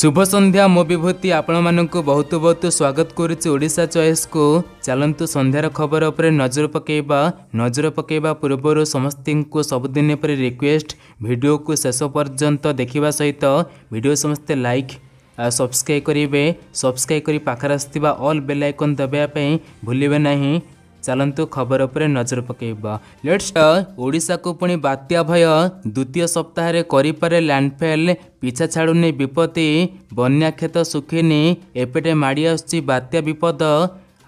शुभ सन्ध्या म विभूति आपत बहुत बहुत स्वागत गरुशा को चालनु सन्धार खबर उसले नजर पकेवा नजर पके पूर्व समस्तुदिन परि रिक्वेस्ट को शेष पर्यन्त देखा सहित भिडियो समस्ते ल सब्सक्राइब गरे सब्सक्राइब गरि पाखर आसिति अल बेलाइकन दबाई भुल ଚାଲନ୍ତୁ ଖବର ଉପରେ ନଜର ପକାଇବା ଲେଟ୍ସ ଓଡ଼ିଶାକୁ ପୁଣି ବାତ୍ୟା ଭୟ ଦ୍ୱିତୀୟ ସପ୍ତାହରେ କରିପାରେ ଲ୍ୟାଣ୍ଡଫେଲ୍ ପିଛା ଛାଡ଼ୁନି ବିପତ୍ତି ବନ୍ୟା କ୍ଷେତ ଶୁଖିନି ଏପଟେ ମାଡ଼ି ଆସୁଛି ବାତ୍ୟା ବିପଦ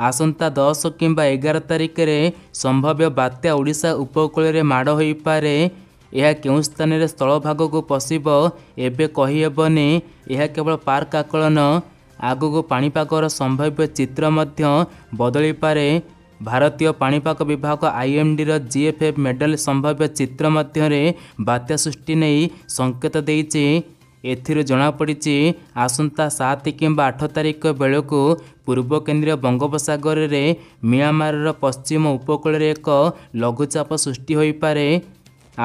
ଆସନ୍ତା ଦଶ କିମ୍ବା ଏଗାର ତାରିଖରେ ସମ୍ଭାବ୍ୟ ବାତ୍ୟା ଓଡ଼ିଶା ଉପକୂଳରେ ମାଡ଼ ହୋଇପାରେ ଏହା କେଉଁ ସ୍ଥାନରେ ସ୍ଥଳଭାଗକୁ ପଶିବ ଏବେ କହିହେବନି ଏହା କେବଳ ପାର୍କ ଆକଳନ ଆଗକୁ ପାଣିପାଗର ସମ୍ଭାବ୍ୟ ଚିତ୍ର ମଧ୍ୟ ବଦଳିପାରେ ଭାରତୀୟ ପାଣିପାଗ ବିଭାଗ ଆଇଏମ୍ଡିର ଜିଏଫ୍ଏଫ୍ ମେଡାଲ ସମ୍ଭାବ୍ୟ ଚିତ୍ର ମଧ୍ୟରେ ବାତ୍ୟା ସୃଷ୍ଟି ନେଇ ସଙ୍କେତ ଦେଇଛି ଏଥିରୁ ଜଣାପଡ଼ିଛି ଆସନ୍ତା ସାତ କିମ୍ବା ଆଠ ତାରିଖ ବେଳକୁ ପୂର୍ବ କେନ୍ଦ୍ରୀୟ ବଙ୍ଗୋପସାଗରରେ ମିଆଁମାରର ପଶ୍ଚିମ ଉପକୂଳରେ ଏକ ଲଘୁଚାପ ସୃଷ୍ଟି ହୋଇପାରେ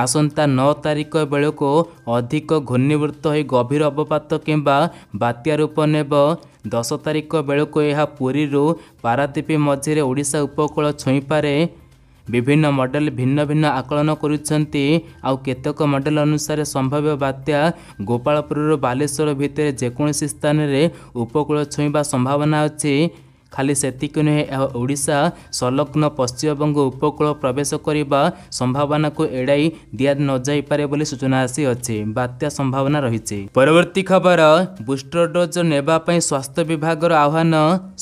ଆସନ୍ତା ନଅ ତାରିଖ ବେଳକୁ ଅଧିକ ଘୂର୍ଣ୍ଣିବୃତ୍ତ ହୋଇ ଗଭୀର ଅବପାତ କିମ୍ବା ବାତ୍ୟା ରୂପ ନେବ ଦଶ ତାରିଖ ବେଳକୁ ଏହା ପୁରୀରୁ ପାରାଦ୍ୱୀପ ମଝିରେ ଓଡ଼ିଶା ଉପକୂଳ ଛୁଇଁପାରେ ବିଭିନ୍ନ ମଡ଼େଲ ଭିନ୍ନ ଭିନ୍ନ ଆକଳନ କରୁଛନ୍ତି ଆଉ କେତେକ ମଡ଼େଲ ଅନୁସାରେ ସମ୍ଭାବ୍ୟ ବାତ୍ୟା ଗୋପାଳପୁରରୁ ବାଲେଶ୍ୱର ଭିତରେ ଯେକୌଣସି ସ୍ଥାନରେ ଉପକୂଳ ଛୁଇଁବା ସମ୍ଭାବନା ଅଛି ଖାଲି ସେତିକି ନୁହେଁ ଏହା ଓଡ଼ିଶା ସଂଲଗ୍ନ ପଶ୍ଚିମବଙ୍ଗ ଉପକୂଳ ପ୍ରବେଶ କରିବା ସମ୍ଭାବନାକୁ ଏଡ଼ାଇ ଦିଆ ଦିଆନଯାଇପାରେ ବୋଲି ସୂଚନା ଆସିଅଛି ବାତ୍ୟା ସମ୍ଭାବନା ରହିଛି ପରବର୍ତ୍ତୀ ଖବର ବୁଷ୍ଟର ଡୋଜ୍ ନେବା ପାଇଁ ସ୍ୱାସ୍ଥ୍ୟ ବିଭାଗର ଆହ୍ୱାନ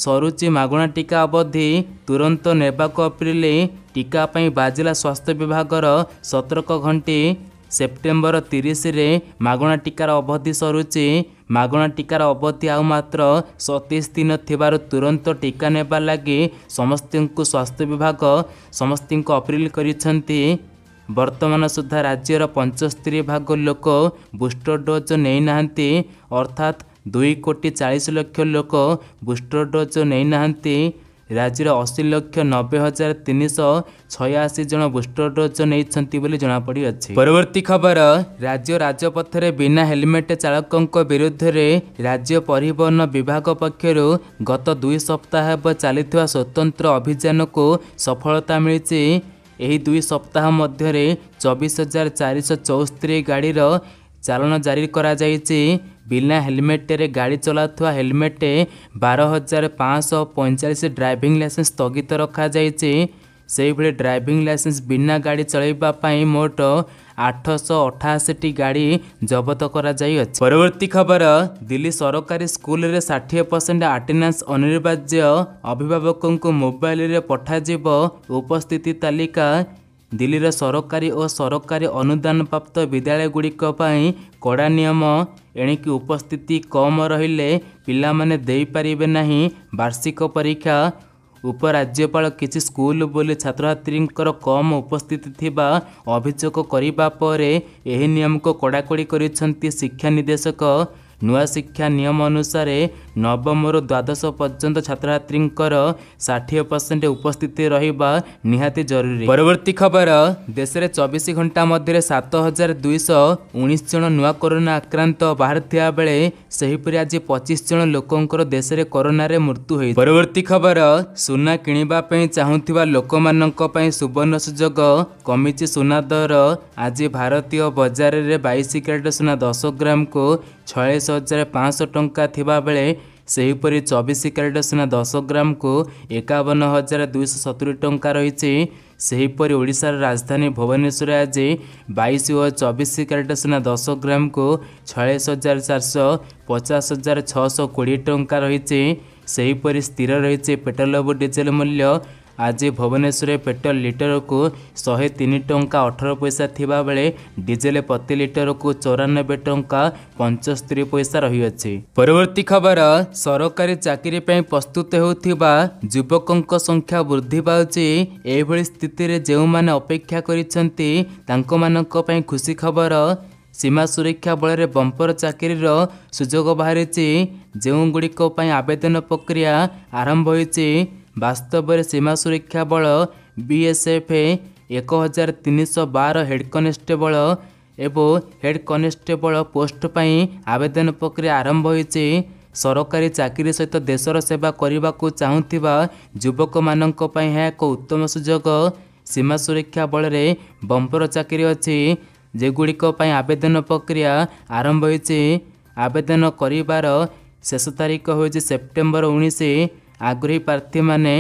ସରୁଛି ମାଗଣା ଟିକା ଅବଧି ତୁରନ୍ତ ନେବାକୁ ଅପିଲେ ଟିକା ପାଇଁ ବାଜିଲା ସ୍ୱାସ୍ଥ୍ୟ ବିଭାଗର ସତର୍କ ଘଣ୍ଟି ସେପ୍ଟେମ୍ବର ତିରିଶରେ ମାଗଣା ଟିକାର ଅବଧି ସରୁଛି ମାଗଣା ଟିକାର ଅବଧି ଆଉ ମାତ୍ର ସତେଇଶ ଦିନ ଥିବାରୁ ତୁରନ୍ତ ଟିକା ନେବା ଲାଗି ସମସ୍ତଙ୍କୁ ସ୍ୱାସ୍ଥ୍ୟ ବିଭାଗ ସମସ୍ତଙ୍କୁ ଅପିଲ କରିଛନ୍ତି ବର୍ତ୍ତମାନ ସୁଦ୍ଧା ରାଜ୍ୟର ପଞ୍ଚସ୍ତରୀ ଭାଗ ଲୋକ ବୁଷ୍ଟର ଡୋଜ୍ ନେଇନାହାନ୍ତି ଅର୍ଥାତ୍ ଦୁଇ କୋଟି ଚାଳିଶ ଲକ୍ଷ ଲୋକ ବୁଷ୍ଟର ଡୋଜ୍ ନେଇନାହାନ୍ତି ରାଜ୍ୟରେ ଅଶୀ ଲକ୍ଷ ନବେ ହଜାର ତିନିଶହ ଛୟାଅଶୀ ଜଣ ବୁଷ୍ଟର ଡୋଜ୍ ନେଇଛନ୍ତି ବୋଲି ଜଣାପଡ଼ିଅଛି ପରବର୍ତ୍ତୀ ଖବର ରାଜ୍ୟ ରାଜପଥରେ ବିନା ହେଲମେଟ ଚାଳକଙ୍କ ବିରୁଦ୍ଧରେ ରାଜ୍ୟ ପରିବହନ ବିଭାଗ ପକ୍ଷରୁ ଗତ ଦୁଇ ସପ୍ତାହ ହେବ ଚାଲିଥିବା ସ୍ୱତନ୍ତ୍ର ଅଭିଯାନକୁ ସଫଳତା ମିଳିଛି ଏହି ଦୁଇ ସପ୍ତାହ ମଧ୍ୟରେ ଚବିଶ ହଜାର ଚାରିଶହ ଚଉସ୍ତରୀ ଗାଡ଼ିର ଚାଲାଣ ଜାରି କରାଯାଇଛି ବିନା ହେଲମେଟ୍ରେ ଗାଡ଼ି ଚଲାଉଥିବା ହେଲମେଟ୍ ବାର ହଜାର ପାଞ୍ଚଶହ ପଇଁଚାଳିଶ ଡ୍ରାଇଭିଂ ଲାଇସେନ୍ସ ସ୍ଥଗିତ ରଖାଯାଇଛି ସେହିଭଳି ଡ୍ରାଇଭିଂ ଲାଇସେନ୍ସ ବିନା ଗାଡ଼ି ଚଳାଇବା ପାଇଁ ମୋଟ ଆଠଶହ ଅଠାଅଶୀଟି ଗାଡ଼ି ଜବତ କରାଯାଇଅଛି ପରବର୍ତ୍ତୀ ଖବର ଦିଲ୍ଲୀ ସରକାରୀ ସ୍କୁଲରେ ଷାଠିଏ ପରସେଣ୍ଟ ଆଟେଣ୍ଡାନ୍ସ ଅନିବାର୍ଯ୍ୟ ଅଭିଭାବକଙ୍କୁ ମୋବାଇଲରେ ପଠାଯିବ ଉପସ୍ଥିତି ତାଲିକା ଦିଲ୍ଲୀର ସରକାରୀ ଓ ସରକାରୀ ଅନୁଦାନପ୍ରାପ୍ତ ବିଦ୍ୟାଳୟଗୁଡ଼ିକ ପାଇଁ କଡ଼ା ନିୟମ ଏଣିକି ଉପସ୍ଥିତି କମ୍ ରହିଲେ ପିଲାମାନେ ଦେଇପାରିବେ ନାହିଁ ବାର୍ଷିକ ପରୀକ୍ଷା ଉପରାଜ୍ୟପାଳ କିଛି ସ୍କୁଲ ବୋଲି ଛାତ୍ରଛାତ୍ରୀଙ୍କର କମ୍ ଉପସ୍ଥିତି ଥିବା ଅଭିଯୋଗ କରିବା ପରେ ଏହି ନିୟମକୁ କଡ଼ାକଡ଼ି କରିଛନ୍ତି ଶିକ୍ଷା ନିର୍ଦ୍ଦେଶକ ନୂଆ ଶିକ୍ଷା ନିୟମ ଅନୁସାରେ ନବମରୁ ଦ୍ୱାଦଶ ପର୍ଯ୍ୟନ୍ତ ଛାତ୍ରଛାତ୍ରୀଙ୍କର ଷାଠିଏ ପରସେଣ୍ଟ ଉପସ୍ଥିତି ରହିବା ନିହାତି ଜରୁରୀ ପରବର୍ତ୍ତୀ ଖବର ଦେଶରେ ଚବିଶ ଘଣ୍ଟା ମଧ୍ୟରେ ସାତ ହଜାର ଦୁଇଶହ ଉଣେଇଶ ଜଣ ନୂଆ କରୋନା ଆକ୍ରାନ୍ତ ବାହାରିଥିବା ବେଳେ ସେହିପରି ଆଜି ପଚିଶ ଜଣ ଲୋକଙ୍କର ଦେଶରେ କରୋନାରେ ମୃତ୍ୟୁ ହୋଇଛି ପରବର୍ତ୍ତୀ ଖବର ସୁନା କିଣିବା ପାଇଁ ଚାହୁଁଥିବା ଲୋକମାନଙ୍କ ପାଇଁ ସୁବର୍ଣ୍ଣ ସୁଯୋଗ କମିଛି ସୁନା ଦର ଆଜି ଭାରତୀୟ ବଜାରରେ ବାଇଶ କ୍ୟାରେଟ୍ ସୁନା ଦଶ ଗ୍ରାମକୁ ଛୟାଳିଶ ହଜାର ପାଞ୍ଚଶହ ଟଙ୍କା ଥିବାବେଳେ ସେହିପରି ଚବିଶ କ୍ୟାରେଟ ସୁନା ଦଶ ଗ୍ରାମକୁ ଏକାବନ ହଜାର ଦୁଇଶହ ସତୁରୀ ଟଙ୍କା ରହିଛି ସେହିପରି ଓଡ଼ିଶାର ରାଜଧାନୀ ଭୁବନେଶ୍ୱରରେ ଆଜି ବାଇଶ ଓ ଚବିଶ କ୍ୟାରେଟ ସୁନା ଦଶ ଗ୍ରାମକୁ ଛୟାଳିଶ ହଜାର ଚାରିଶହ ପଚାଶ ହଜାର ଛଅଶହ କୋଡ଼ିଏ ଟଙ୍କା ରହିଛି ସେହିପରି ସ୍ଥିର ରହିଛି ପେଟ୍ରୋଲ ଏବଂ ଡିଜେଲ ମୂଲ୍ୟ ଆଜି ଭୁବନେଶ୍ୱରରେ ପେଟ୍ରୋଲ ଲିଟରକୁ ଶହେ ତିନି ଟଙ୍କା ଅଠର ପଇସା ଥିବାବେଳେ ଡିଜେଲ ପ୍ରତି ଲିଟରକୁ ଚଉରାନବେ ଟଙ୍କା ପଞ୍ଚସ୍ତରୀ ପଇସା ରହିଅଛି ପରବର୍ତ୍ତୀ ଖବର ସରକାରୀ ଚାକିରି ପାଇଁ ପ୍ରସ୍ତୁତ ହେଉଥିବା ଯୁବକଙ୍କ ସଂଖ୍ୟା ବୃଦ୍ଧି ପାଉଛି ଏଭଳି ସ୍ଥିତିରେ ଯେଉଁମାନେ ଅପେକ୍ଷା କରିଛନ୍ତି ତାଙ୍କମାନଙ୍କ ପାଇଁ ଖୁସି ଖବର ସୀମା ସୁରକ୍ଷା ବଳରେ ବମ୍ପର ଚାକିରିର ସୁଯୋଗ ବାହାରିଛି ଯେଉଁଗୁଡ଼ିକ ପାଇଁ ଆବେଦନ ପ୍ରକ୍ରିୟା ଆରମ୍ଭ ହୋଇଛି ବାସ୍ତବରେ ସୀମା ସୁରକ୍ଷା ବଳ ବି ଏସ୍ ବିଏସ୍ଏଫ୍ ଏକ ହଜାର ତିନିଶହ ବାର ହେଡ୍ କନେଷ୍ଟେବଳ ଏବଂ ହେଡ୍ କନେଷ୍ଟେବଳ ପୋଷ୍ଟ ପାଇଁ ଆବେଦନ ପ୍ରକ୍ରିୟା ଆରମ୍ଭ ହୋଇଛି ସରକାରୀ ଚାକିରି ସହିତ ଦେଶର ସେବା କରିବାକୁ ଚାହୁଁଥିବା ଯୁବକମାନଙ୍କ ପାଇଁ ଏହା ଏକ ଉତ୍ତମ ସୁଯୋଗ ସୀମା ସୁରକ୍ଷା ବଳରେ ବମ୍ପର ଚାକିରି ଅଛି ଯେଗୁଡ଼ିକ ପାଇଁ ଆବେଦନ ପ୍ରକ୍ରିୟା ଆରମ୍ଭ ହୋଇଛି ଆବେଦନ କରିବାର ଶେଷ ତାରିଖ ହେଉଛି ସେପ୍ଟେମ୍ବର ଉଣେଇଶ ଆଗ୍ରହୀ ପ୍ରାର୍ଥୀମାନେ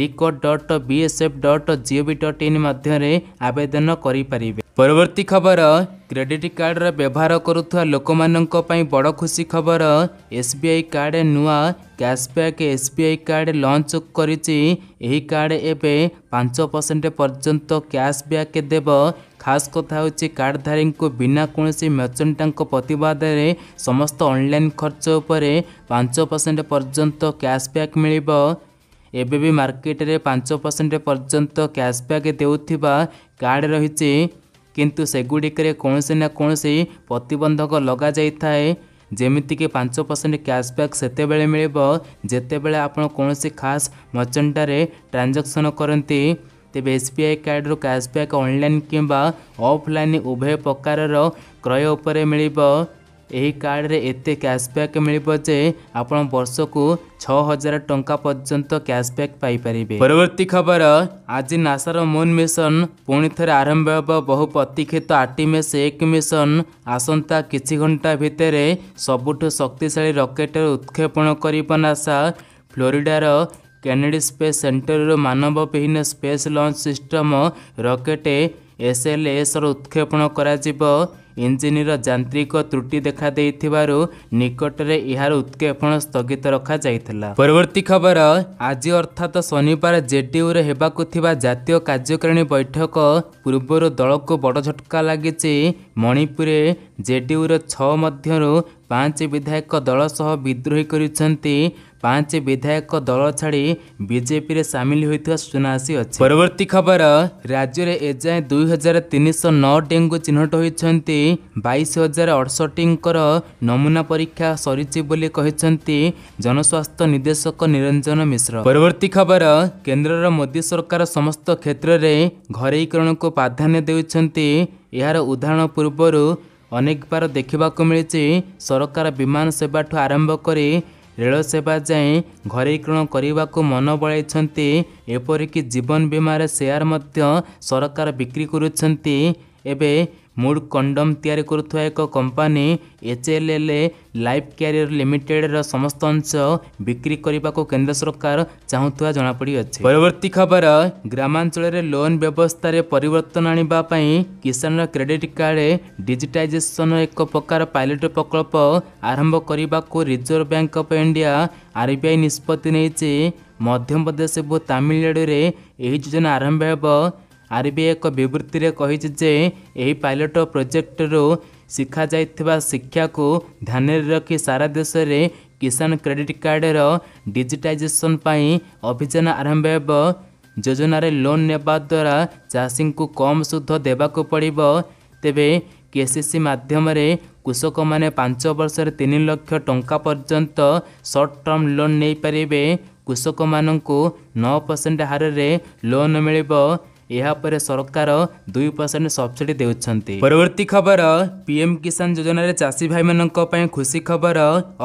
record dot B S F dot G O V dot ମାଧ୍ୟମରେ ଆବେଦନ କରିପାରିବେ ପରବର୍ତ୍ତୀ ଖବର କ୍ରେଡିଟ୍ କାର୍ଡ଼ର ବ୍ୟବହାର କରୁଥିବା ଲୋକମାନଙ୍କ ପାଇଁ ବଡ଼ ଖୁସି ଖବର ଏସ୍ ବି ଆଇ କାର୍ଡ଼ ନୂଆ cashback S B I card launch କରିଛି ଏହି କାର୍ଡ଼ ଏବେ ପାଞ୍ଚ ପରସେଣ୍ଟ ପର୍ଯ୍ୟନ୍ତ କ୍ୟାସ୍ବ୍ୟାକ୍ ଦେବ ଖାସ୍ କଥା ହେଉଛି କାର୍ଡ଼ଧାରୀଙ୍କୁ ବିନା କୌଣସି ମେଚଣ୍ଟାଙ୍କ ପ୍ରତିବାଦରେ ସମସ୍ତ ଅନଲାଇନ୍ ଖର୍ଚ୍ଚ ଉପରେ ପାଞ୍ଚ ପରସେଣ୍ଟ ପର୍ଯ୍ୟନ୍ତ କ୍ୟାସ୍ବ୍ୟାକ୍ ମିଳିବ ଏବେ ବି ମାର୍କେଟରେ ପାଞ୍ଚ ପରସେଣ୍ଟ ପର୍ଯ୍ୟନ୍ତ କ୍ୟାସ୍ବ୍ୟାକ୍ ଦେଉଥିବା କାର୍ଡ଼ ରହିଛି କିନ୍ତୁ ସେଗୁଡ଼ିକରେ କୌଣସି ନା କୌଣସି ପ୍ରତିବନ୍ଧକ ଲଗାଯାଇଥାଏ ଯେମିତିକି ପାଞ୍ଚ ପରସେଣ୍ଟ କ୍ୟାସବ୍ୟାକ୍ ସେତେବେଳେ ମିଳିବ ଯେତେବେଳେ ଆପଣ କୌଣସି ଖାସ୍ ମର୍ଚେଣ୍ଟରେ ଟ୍ରାଞ୍ଜାକ୍ସନ୍ କରନ୍ତି ତେବେ ଏସ୍ ବି ଆଇ କାର୍ଡ଼ରୁ କ୍ୟାସବ୍ୟାକ୍ ଅନଲାଇନ୍ କିମ୍ବା ଅଫ୍ଲାଇନ୍ ଉଭୟ ପ୍ରକାରର କ୍ରୟ ଉପରେ ମିଳିବ ଏହି କାର୍ଡ଼ରେ ଏତେ କ୍ୟାସବ୍ୟାକ୍ ମିଳିବ ଯେ ଆପଣ ବର୍ଷକୁ ଛଅ ହଜାର ଟଙ୍କା ପର୍ଯ୍ୟନ୍ତ କ୍ୟାସବ୍ୟାକ୍ ପାଇପାରିବେ ପରବର୍ତ୍ତୀ ଖବର ଆଜି ନାସାର ମୁନ୍ ମିଶନ ପୁଣି ଥରେ ଆରମ୍ଭ ହେବ ବହୁ ପ୍ରତୀକ୍ଷିତ ଆର୍ଟିମେସ୍ ଏକ ମିଶନ ଆସନ୍ତା କିଛି ଘଣ୍ଟା ଭିତରେ ସବୁଠୁ ଶକ୍ତିଶାଳୀ ରକେଟ୍ର ଉତ୍କ୍ଷେପଣ କରିବ ନାସା ଫ୍ଲୋରିଡାର କେନେଡି ସ୍ପେସ୍ ସେଣ୍ଟରରୁ ମାନବବିହୀନ ସ୍ପେସ୍ ଲଞ୍ଚ ସିଷ୍ଟମ ରକେଟ୍ ଏସ୍ଏଲ୍ଏସ୍ର ଉତ୍କ୍ଷେପଣ କରାଯିବ ଇଞ୍ଜିନ୍ର ଯାନ୍ତ୍ରିକ ତ୍ରୁଟି ଦେଖାଦେଇଥିବାରୁ ନିକଟରେ ଏହାର ଉତ୍କ୍ଷେପଣ ସ୍ଥଗିତ ରଖାଯାଇଥିଲା ପରବର୍ତ୍ତୀ ଖବର ଆଜି ଅର୍ଥାତ୍ ଶନିବାର ଜେଡିୟୁରେ ହେବାକୁ ଥିବା ଜାତୀୟ କାର୍ଯ୍ୟକାରିଣୀ ବୈଠକ ପୂର୍ବରୁ ଦଳକୁ ବଡ଼ ଝଟକା ଲାଗିଛି ମଣିପୁରରେ ଜେଡିୟୁର ଛଅ ମଧ୍ୟରୁ ପାଞ୍ଚ ବିଧାୟକ ଦଳ ସହ ବିଦ୍ରୋହୀ କରିଛନ୍ତି ପାଞ୍ଚ ବିଧାୟକ ଦଳ ଛାଡ଼ି ବିଜେପିରେ ସାମିଲ ହୋଇଥିବା ସୂଚନା ଆସିଅଛି ପରବର୍ତ୍ତୀ ଖବର ରାଜ୍ୟରେ ଏଯାଏଁ ଦୁଇ ହଜାର ତିନିଶହ ନଅ ଡେଙ୍ଗୁ ଚିହ୍ନଟ ହୋଇଛନ୍ତି ବାଇଶ ହଜାର ଅଠଷଠିଙ୍କର ନମୁନା ପରୀକ୍ଷା ସରିଛି ବୋଲି କହିଛନ୍ତି ଜନସ୍ୱାସ୍ଥ୍ୟ ନିର୍ଦ୍ଦେଶକ ନିରଞ୍ଜନ ମିଶ୍ର ପରବର୍ତ୍ତୀ ଖବର କେନ୍ଦ୍ରର ମୋଦି ସରକାର ସମସ୍ତ କ୍ଷେତ୍ରରେ ଘରେଇକରଣକୁ ପ୍ରାଧାନ୍ୟ ଦେଉଛନ୍ତି ଏହାର ଉଦାହରଣ ପୂର୍ବରୁ ଅନେକ ବାର ଦେଖିବାକୁ ମିଳିଛି ସରକାର ବିମାନ ସେବାଠୁ ଆରମ୍ଭ କରି ରେଳ ସେବା ଯାଇ ଘରୀକରଣ କରିବାକୁ ମନ ବଳାଇଛନ୍ତି ଏପରିକି ଜୀବନ ବୀମାରେ ସେୟାର ମଧ୍ୟ ସରକାର ବିକ୍ରି କରୁଛନ୍ତି ଏବେ ମୁଡ୍ କଣ୍ଡମ୍ ତିଆରି କରୁଥିବା ଏକ company H L L life care ଲିମିଟେଡ୍ର ସମସ୍ତ ଅଂଶ ବିକ୍ରି କରିବାକୁ କେନ୍ଦ୍ର ସରକାର ଚାହୁଁଥିବା ଜଣାପଡ଼ିଅଛି ପରବର୍ତ୍ତୀ ଖବର ଗ୍ରାମାଞ୍ଚଳରେ ଲୋନ୍ ବ୍ୟବସ୍ଥାରେ ପରିବର୍ତ୍ତନ ଆଣିବା ପାଇଁ କିଷାନ କ୍ରେଡିଟ୍ କାର୍ଡ଼ ଡିଜିଟାଇଜେସନ୍ ଏକ ପ୍ରକାର ପାଇଲଟ୍ ପ୍ରକଳ୍ପ ଆରମ୍ଭ କରିବାକୁ reserve bank of India R B I ନିଷ୍ପତ୍ତି ନେଇଛି ମଧ୍ୟପ୍ରଦେଶ ଏବଂ ତାମିଲନାଡ଼ୁରେ ଏହି ଯୋଜନା ଆରମ୍ଭ ହେବ ଆର୍ବିଆଇ ଏକ ବିବୃତ୍ତିରେ କହିଛି ଯେ ଏହି ପାଇଲଟ ପ୍ରୋଜେକ୍ଟରୁ ଶିଖାଯାଇଥିବା ଶିକ୍ଷାକୁ ଧ୍ୟାନରେ ରଖି ସାରା ଦେଶରେ କିଷାନ କ୍ରେଡିଟ୍ କାର୍ଡ଼ର ଡିଜିଟାଇଜେସନ୍ ପାଇଁ ଅଭିଯାନ ଆରମ୍ଭ ହେବ ଯୋଜନାରେ ଲୋନ୍ ନେବା ଦ୍ୱାରା ଚାଷୀଙ୍କୁ କମ୍ ସୁଧ ଦେବାକୁ ପଡ଼ିବ ତେବେ କେସିସି ମାଧ୍ୟମରେ କୃଷକମାନେ ପାଞ୍ଚ ବର୍ଷରେ ତିନି ଲକ୍ଷ ଟଙ୍କା ପର୍ଯ୍ୟନ୍ତ ସର୍ଟ ଟର୍ମ ଲୋନ୍ ନେଇପାରିବେ କୃଷକମାନଙ୍କୁ ନଅ ପରସେଣ୍ଟ ହାରରେ ଲୋନ୍ ମିଳିବ ଏହାପରେ ସରକାର ଦୁଇ ପରସେଣ୍ଟ ସବସିଡି ଦେଉଛନ୍ତି ପରବର୍ତ୍ତୀ ଖବର ପିଏମ୍ କିଷାନ ଯୋଜନାରେ ଚାଷୀ ଭାଇମାନଙ୍କ ପାଇଁ ଖୁସି ଖବର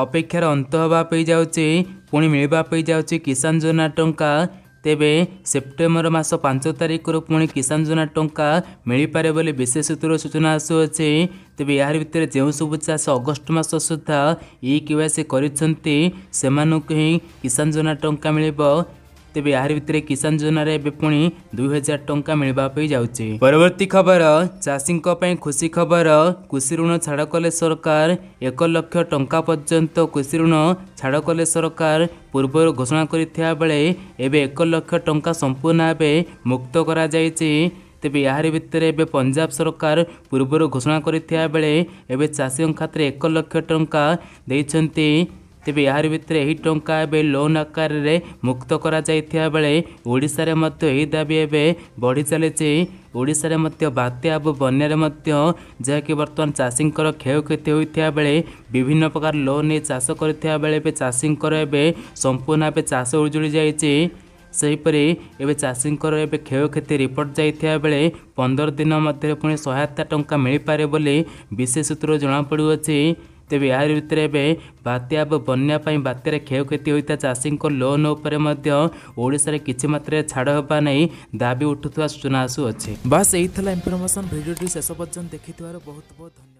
ଅପେକ୍ଷାର ଅନ୍ତ ହେବା ପାଇଁ ଯାଉଛି ପୁଣି ମିଳିବା ପାଇଁ ଯାଉଛି କିଷାନ ଯୋଜନା ଟଙ୍କା ତେବେ ସେପ୍ଟେମ୍ବର ମାସ ପାଞ୍ଚ ତାରିଖରୁ ପୁଣି କିଷାନ ଯୋଜନା ଟଙ୍କା ମିଳିପାରେ ବୋଲି ବିଶେଷ ସୂତ୍ରରୁ ସୂଚନା ଆସୁଅଛି ତେବେ ଏହାରି ଭିତରେ ଯେଉଁ ସବୁ ଚାଷୀ ଅଗଷ୍ଟ ମାସ ସୁଦ୍ଧା ଇ କେୱାଇସି କରିଛନ୍ତି ସେମାନଙ୍କୁ ହିଁ କିଷାନ ଯୋଜନା ଟଙ୍କା ମିଳିବ ତେବେ ଏହାରି ଭିତରେ କିଷାନ ଯୋଜନାରେ ଏବେ ପୁଣି ଦୁଇ ହଜାର ଟଙ୍କା ମିଳିବା ପାଇଁ ଯାଉଛି ପରବର୍ତ୍ତୀ ଖବର ଚାଷୀଙ୍କ ପାଇଁ ଖୁସି ଖବର କୃଷି ଋଣ ଛାଡ଼ କଲେ ସରକାର ଏକ ଲକ୍ଷ ଟଙ୍କା ପର୍ଯ୍ୟନ୍ତ କୃଷି ଋଣ ଛାଡ଼ କଲେ ସରକାର ପୂର୍ବରୁ ଘୋଷଣା କରିଥିବା ବେଳେ ଏବେ ଏକ ଲକ୍ଷ ଟଙ୍କା ସମ୍ପୂର୍ଣ୍ଣ ଭାବେ ମୁକ୍ତ କରାଯାଇଛି ତେବେ ଏହାରି ଭିତରେ ଏବେ ପଞ୍ଜାବ ସରକାର ପୂର୍ବରୁ ଘୋଷଣା କରିଥିବା ବେଳେ ଏବେ ଚାଷୀଙ୍କ ଖାତିରେ ଏକ ଲକ୍ଷ ଟଙ୍କା ଦେଇଛନ୍ତି ତେବେ ଏହାରି ଭିତରେ ଏହି ଟଙ୍କା ଏବେ ଲୋନ୍ ଆକାରରେ ମୁକ୍ତ କରାଯାଇଥିବା ବେଳେ ଓଡ଼ିଶାରେ ମଧ୍ୟ ଏହି ଦାବି ଏବେ ବଢ଼ି ଚାଲିଛି ଓଡ଼ିଶାରେ ମଧ୍ୟ ବାତ୍ୟା ଏବଂ ବନ୍ୟାରେ ମଧ୍ୟ ଯାହାକି ବର୍ତ୍ତମାନ ଚାଷୀଙ୍କର କ୍ଷୟକ୍ଷତି ହୋଇଥିବା ବେଳେ ବିଭିନ୍ନ ପ୍ରକାର ଲୋନ୍ ନେଇ ଚାଷ କରିଥିବା ବେଳେ ଏବେ ଚାଷୀଙ୍କର ଏବେ ସମ୍ପୂର୍ଣ୍ଣ ଭାବେ ଚାଷ ଉଜୁଡ଼ି ଯାଇଛି ସେହିପରି ଏବେ ଚାଷୀଙ୍କର ଏବେ କ୍ଷୟକ୍ଷତି ରିପୋର୍ଟ ଯାଇଥିବା ବେଳେ ପନ୍ଦର ଦିନ ମଧ୍ୟରେ ପୁଣି ସହାୟତା ଟଙ୍କା ମିଳିପାରେ ବୋଲି ବିଶେଷ ସୂତ୍ରରୁ ଜଣାପଡ଼ୁଅଛି ତେବେ ଏହାରି ଭିତରେ ଏବେ ବାତ୍ୟା ଏବଂ ବନ୍ୟା ପାଇଁ ବାତ୍ୟାରେ କ୍ଷୟକ୍ଷତି ହୋଇଥିବା ଚାଷୀଙ୍କ ଲୋନ୍ ଉପରେ ମଧ୍ୟ ଓଡ଼ିଶାରେ କିଛି ମାତ୍ରାରେ ଛାଡ଼ ହେବା ନେଇ ଦାବି ଉଠୁଥିବା ସୂଚନା ଆସୁଅଛି ବାସ୍ ଏଇ ଥିଲା ଇନ୍ଫର୍ମେସନ୍ ଭିଡ଼ିଓଟି ଶେଷ ପର୍ଯ୍ୟନ୍ତ ଦେଖିଥିବାରୁ ବହୁତ ବହୁତ ଧନ୍ୟବାଦ